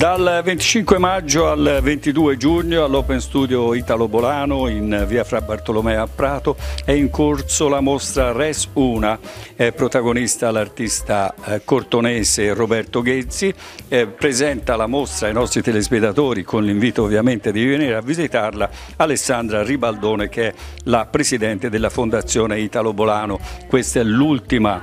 Dal 25 maggio al 22 giugno all'Open Studio Italo Bolano in via Fra Bartolomeo a Prato è in corso la mostra Res Una, è protagonista l'artista eh, cortonese Roberto Ghezzi, presenta la mostra ai nostri telespettatori con l'invito ovviamente di venire a visitarla Alessandra Ribaldone che è la presidente della Fondazione Italo Bolano. Questa è l'ultima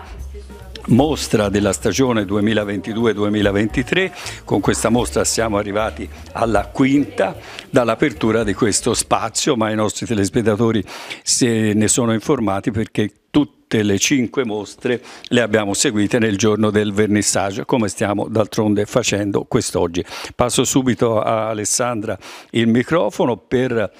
mostra della stagione 2022-2023. Con questa mostra siamo arrivati alla quinta dall'apertura di questo spazio, ma i nostri telespettatori se ne sono informati perché tutte le cinque mostre le abbiamo seguite nel giorno del vernissaggio, come stiamo d'altronde facendo quest'oggi. Passo subito a Alessandra il microfono per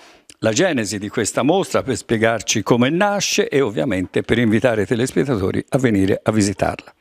la genesi di questa mostra per spiegarci come nasce e ovviamente per invitare i telespettatori a venire a visitarla.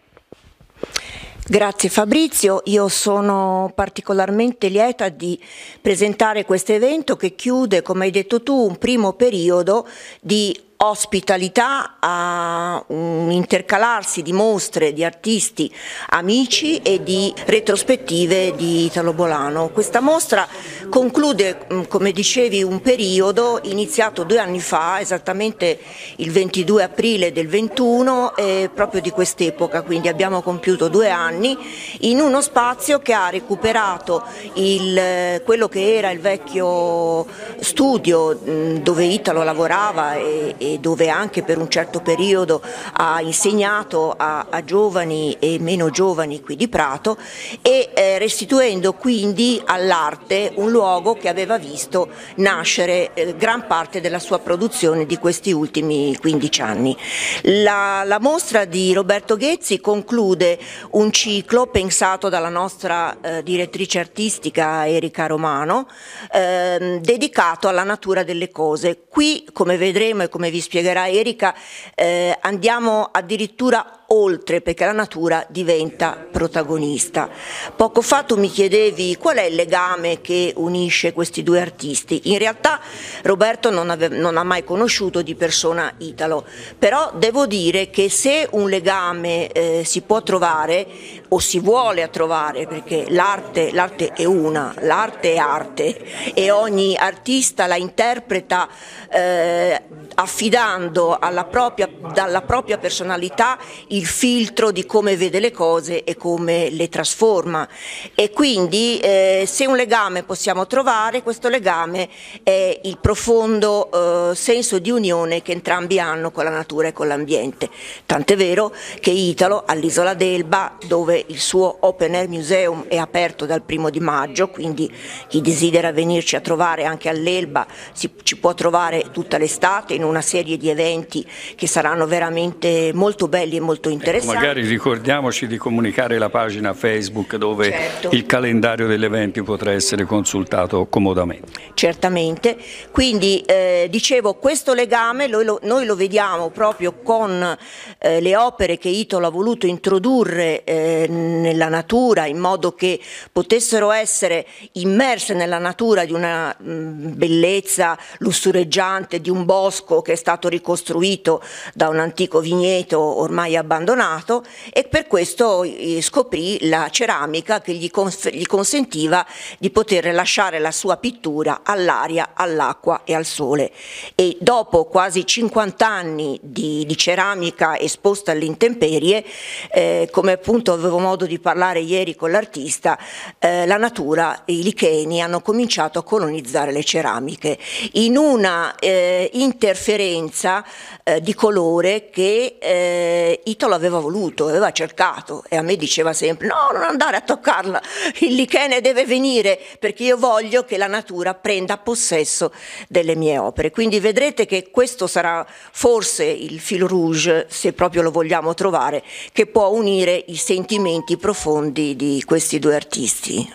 Grazie Fabrizio, io sono particolarmente lieta di presentare questo evento che chiude, come hai detto tu, un primo periodo di ospitalità a un intercalarsi di mostre, di artisti, amici e di retrospettive di Italo Bolano. Questa mostra conclude, mm, come dicevi, un periodo iniziato due anni fa, esattamente il 22 aprile del 21, eh, proprio di quest'epoca, quindi abbiamo compiuto due anni, in uno spazio che ha recuperato il, quello che era il vecchio studio mm, dove Italo lavorava e, e dove anche per un certo periodo ha insegnato a, a giovani e meno giovani qui di Prato e eh, restituendo quindi all'arte un luogo che aveva visto nascere eh, gran parte della sua produzione di questi ultimi 15 anni. La, la mostra di Roberto Ghezzi conclude un ciclo pensato dalla nostra eh, direttrice artistica Erika Romano ehm, dedicato alla natura delle cose. Qui, come vedremo e come vi vi spiegherà Erika, eh, andiamo addirittura oltre perché la natura diventa protagonista. Poco fa tu mi chiedevi qual è il legame che unisce questi due artisti. In realtà Roberto non, ave- non ha mai conosciuto di persona Italo, però devo dire che se un legame eh, si può trovare o si vuole trovare, perché l'arte, l'arte è una, l'arte è arte e ogni artista la interpreta eh, affidando propria, dalla propria personalità il filtro di come vede le cose e come le trasforma. E quindi eh, se un legame possiamo trovare, questo legame è il profondo eh, senso di unione che entrambi hanno con la natura e con l'ambiente. Tant'è vero che Italo all'isola d'Elba, dove il suo Open Air Museum è aperto dal primo di maggio, quindi chi desidera venirci a trovare anche all'Elba si, ci può trovare tutta l'estate in una serie di eventi che saranno veramente molto belli e molto molto interessante. Ecco, magari ricordiamoci di comunicare la pagina Facebook dove certo. il calendario degli eventi potrà essere consultato comodamente. Certamente, quindi eh, dicevo questo legame noi lo, noi lo vediamo proprio con eh, le opere che Italo ha voluto introdurre eh, nella natura in modo che potessero essere immerse nella natura di una mh, mm, bellezza lussureggiante, di un bosco che è stato ricostruito da un antico vigneto ormai abbandonato abbandonato e per questo eh, scoprì la ceramica che gli, cons gli consentiva di poter lasciare la sua pittura all'aria, all'acqua e al sole. E dopo quasi 50 anni di, di ceramica esposta alle intemperie, eh, come appunto avevo modo di parlare ieri con l'artista, eh, la natura, i licheni hanno cominciato a colonizzare le ceramiche in una eh, interferenza eh, di colore che eh, i Roberto l'aveva voluto, aveva cercato e a me diceva sempre no, non andare a toccarla, il lichene deve venire perché io voglio che la natura prenda possesso delle mie opere. Quindi vedrete che questo sarà forse il fil rouge, se proprio lo vogliamo trovare, che può unire i sentimenti profondi di questi due artisti.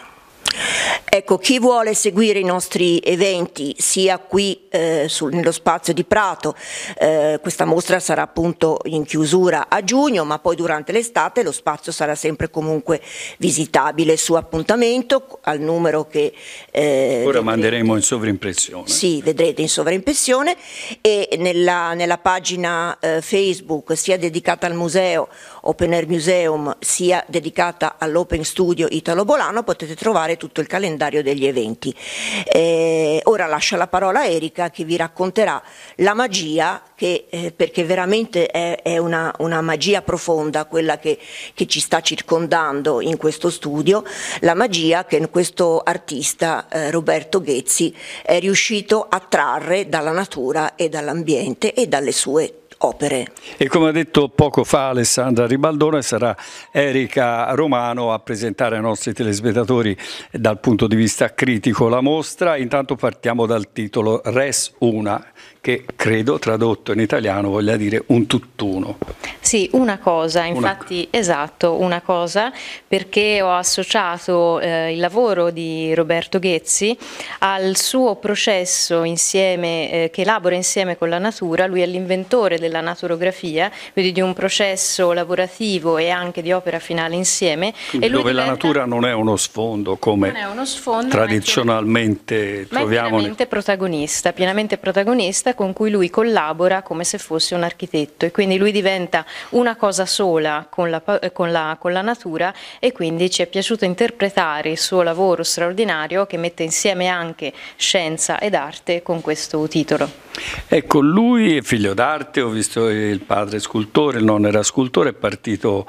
Ecco, chi vuole seguire i nostri eventi sia qui eh, sul, nello spazio di Prato, eh, questa mostra sarà appunto in chiusura a giugno, ma poi durante l'estate lo spazio sarà sempre comunque visitabile su appuntamento al numero che... Eh, Ora manderemo in sovrimpressione. Sì, vedrete in sovrimpressione e nella, nella pagina eh, Facebook sia dedicata al museo Open Air Museum sia dedicata all'Open Studio Italo Bolano potete trovare tutto il calendario calendario degli eventi. Eh, ora lascio la parola a Erika che vi racconterà la magia, che, eh, perché veramente è, è una, una, magia profonda quella che, che ci sta circondando in questo studio, la magia che questo artista eh, Roberto Ghezzi è riuscito a trarre dalla natura e dall'ambiente e dalle sue opere. E come ha detto poco fa Alessandra Ribaldone, sarà Erika Romano a presentare ai nostri telespettatori dal punto di vista critico la mostra. Intanto partiamo dal titolo Res Una che credo tradotto in italiano voglia dire un tutt'uno. Sì, una cosa, infatti una... esatto, una cosa, perché ho associato eh, il lavoro di Roberto Ghezzi al suo processo insieme, eh, che elabora insieme con la natura, lui è l'inventore della naturografia, quindi di un processo lavorativo e anche di opera finale insieme. Quindi dove diventa... la natura non è uno sfondo come uno sfondo, tradizionalmente ma è, troviamo. Ma è pienamente protagonista, pienamente protagonista artista con cui lui collabora come se fosse un architetto e quindi lui diventa una cosa sola con la, con la, con la natura e quindi ci è piaciuto interpretare il suo lavoro straordinario che mette insieme anche scienza ed arte con questo titolo. Ecco, lui è figlio d'arte, ho visto il padre scultore, il nonno era scultore, è partito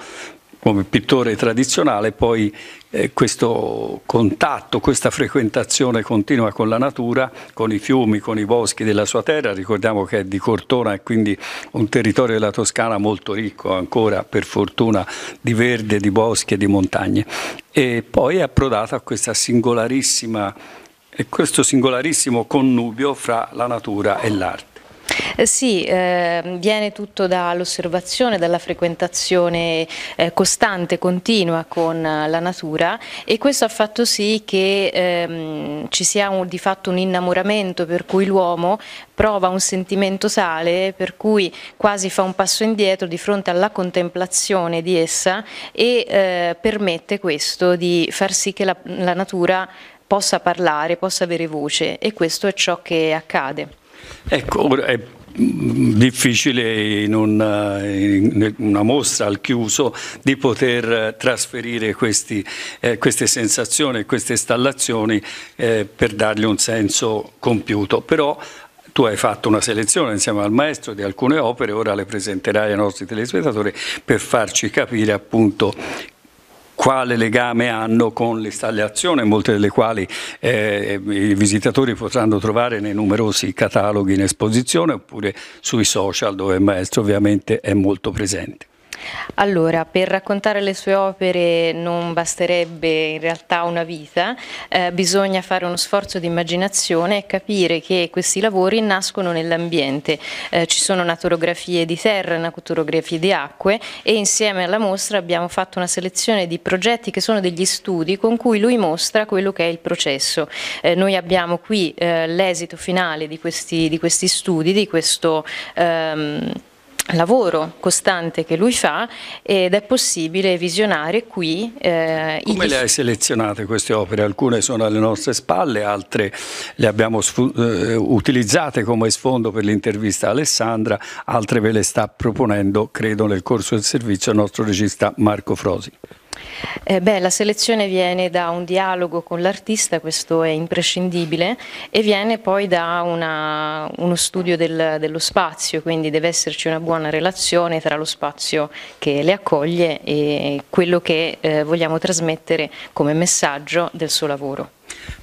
come pittore tradizionale, poi eh, questo contatto, questa frequentazione continua con la natura, con i fiumi, con i boschi della sua terra, ricordiamo che è di Cortona e quindi un territorio della Toscana molto ricco ancora, per fortuna, di verde, di boschi e di montagne. E poi è approdato a questa singolarissima, questo singolarissimo connubio fra la natura e l'arte. Eh, sì, eh, viene tutto dall'osservazione, dalla frequentazione eh, costante, continua con eh, la natura e questo ha fatto sì che ehm, ci sia un, di fatto un innamoramento per cui l'uomo prova un sentimento sale per cui quasi fa un passo indietro di fronte alla contemplazione di essa e eh, permette questo di far sì che la, la natura possa parlare, possa avere voce e questo è ciò che accade. Ecco, difficile in una, in una, mostra al chiuso di poter eh, trasferire questi, eh, queste sensazioni e queste installazioni eh, per dargli un senso compiuto. Però tu hai fatto una selezione insieme al maestro di alcune opere, ora le presenterai ai nostri telespettatori per farci capire appunto quale legame hanno con l'installazione, molte delle quali eh, i visitatori potranno trovare nei numerosi cataloghi in esposizione oppure sui social dove il maestro ovviamente è molto presente. Allora, per raccontare le sue opere non basterebbe in realtà una vita, eh, bisogna fare uno sforzo di immaginazione e capire che questi lavori nascono nell'ambiente. Eh, ci sono naturografie di terra, naturografie di acque e insieme alla mostra abbiamo fatto una selezione di progetti che sono degli studi con cui lui mostra quello che è il processo. Eh, noi abbiamo qui eh, l'esito finale di questi, di questi, studi, di questo... Ehm, lavoro costante che lui fa ed è possibile visionare qui. Eh, Come le hai selezionate queste opere? Alcune sono alle nostre spalle, altre le abbiamo eh, utilizzate come sfondo per l'intervista a Alessandra, altre ve le sta proponendo, credo, nel corso del servizio il nostro regista Marco Frosi. Eh beh, la selezione viene da un dialogo con l'artista, questo è imprescindibile, e viene poi da una, uno studio del, dello spazio, quindi deve esserci una buona relazione tra lo spazio che le accoglie e quello che eh, vogliamo trasmettere come messaggio del suo lavoro.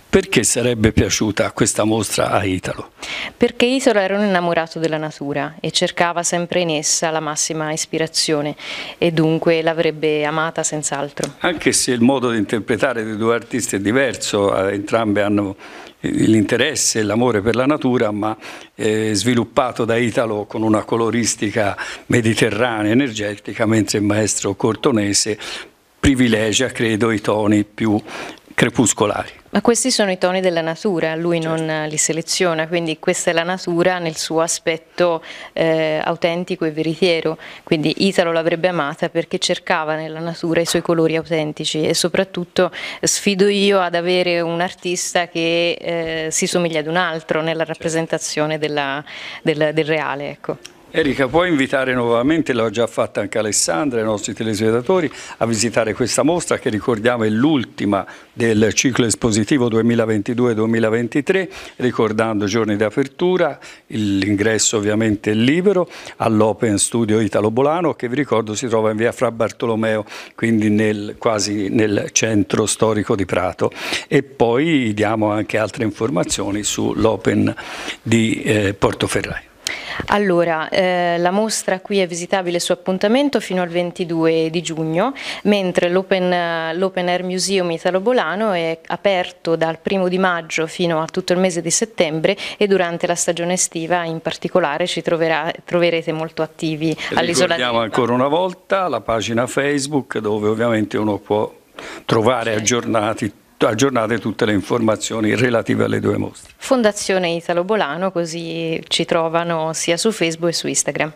Perché sarebbe piaciuta questa mostra a Italo? Perché Italo era un innamorato della natura e cercava sempre in essa la massima ispirazione e dunque l'avrebbe amata senz'altro. Anche se il modo di interpretare dei due artisti è diverso, eh, entrambi hanno l'interesse e l'amore per la natura, ma eh, sviluppato da Italo con una coloristica mediterranea energetica, mentre il maestro cortonese privilegia, credo, i toni più crepuscolari. Ma questi sono i toni della natura, lui certo. non eh, li seleziona, quindi questa è la natura nel suo aspetto eh, autentico e veritiero, quindi Italo l'avrebbe amata perché cercava nella natura i suoi colori autentici e soprattutto sfido io ad avere un artista che eh, si somiglia ad un altro nella certo. rappresentazione della, del, del reale. Ecco. Erika, puoi invitare nuovamente, l'ho già fatta anche Alessandra, i nostri telespettatori, a visitare questa mostra che ricordiamo è l'ultima del ciclo espositivo 2022-2023, ricordando giorni di apertura, l'ingresso ovviamente è libero all'Open Studio Italo Bolano che vi ricordo si trova in via Fra Bartolomeo, quindi nel, quasi nel centro storico di Prato. E poi diamo anche altre informazioni sull'Open di eh, Portoferraio. Allora, eh, la mostra qui è visitabile su appuntamento fino al 22 di giugno, mentre l'Open Air Museum Italo-Bolano è aperto dal primo di maggio fino a tutto il mese di settembre e durante la stagione estiva in particolare ci troverà, troverete molto attivi all'isola di Ricordiamo ancora una volta la pagina Facebook dove ovviamente uno può trovare aggiornati aggiornate tutte le informazioni relative alle due mostre. Fondazione Italo Bolano, così ci trovano sia su Facebook che su Instagram.